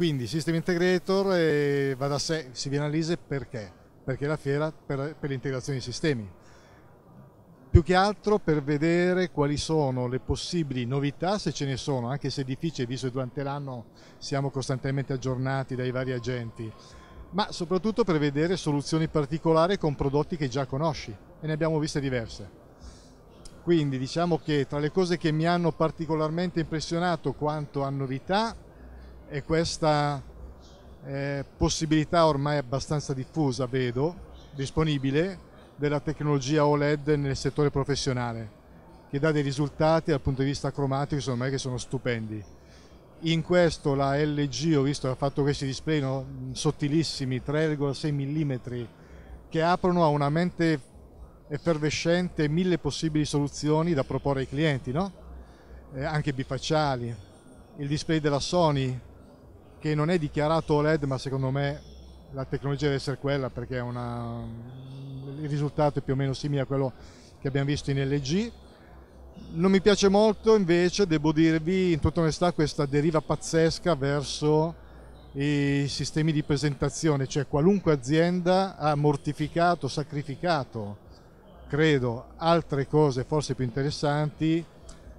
Quindi System Integrator eh, va da sé, si viene a Lise perché? Perché è la fiera per, per l'integrazione dei sistemi. Più che altro per vedere quali sono le possibili novità, se ce ne sono, anche se è difficile, visto che durante l'anno siamo costantemente aggiornati dai vari agenti, ma soprattutto per vedere soluzioni particolari con prodotti che già conosci e ne abbiamo viste diverse. Quindi diciamo che tra le cose che mi hanno particolarmente impressionato quanto a novità e questa eh, possibilità ormai abbastanza diffusa, vedo, disponibile, della tecnologia OLED nel settore professionale, che dà dei risultati dal punto di vista cromatico, secondo me, che sono stupendi. In questo la LG, ho visto che ha fatto questi display no? sottilissimi, 3,6 mm, che aprono a una mente effervescente mille possibili soluzioni da proporre ai clienti, no? eh, anche bifacciali. Il display della Sony che non è dichiarato OLED, ma secondo me la tecnologia deve essere quella perché una, il risultato è più o meno simile a quello che abbiamo visto in LG. Non mi piace molto invece, devo dirvi in tutta onestà, questa deriva pazzesca verso i sistemi di presentazione, cioè qualunque azienda ha mortificato, sacrificato, credo, altre cose forse più interessanti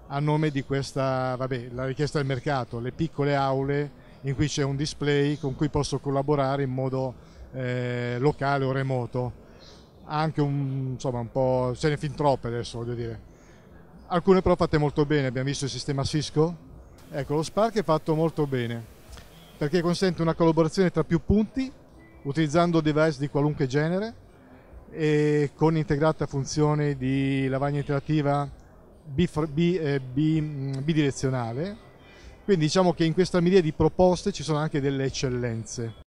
a nome di questa, vabbè, la richiesta del mercato, le piccole aule in cui c'è un display con cui posso collaborare in modo eh, locale o remoto. Anche un, insomma, un po', ce ne fin troppe adesso voglio dire. Alcune però fatte molto bene, abbiamo visto il sistema Cisco, ecco lo Spark è fatto molto bene perché consente una collaborazione tra più punti utilizzando device di qualunque genere e con integrata funzione di lavagna interattiva eh, mm, bidirezionale quindi diciamo che in questa miriade di proposte ci sono anche delle eccellenze.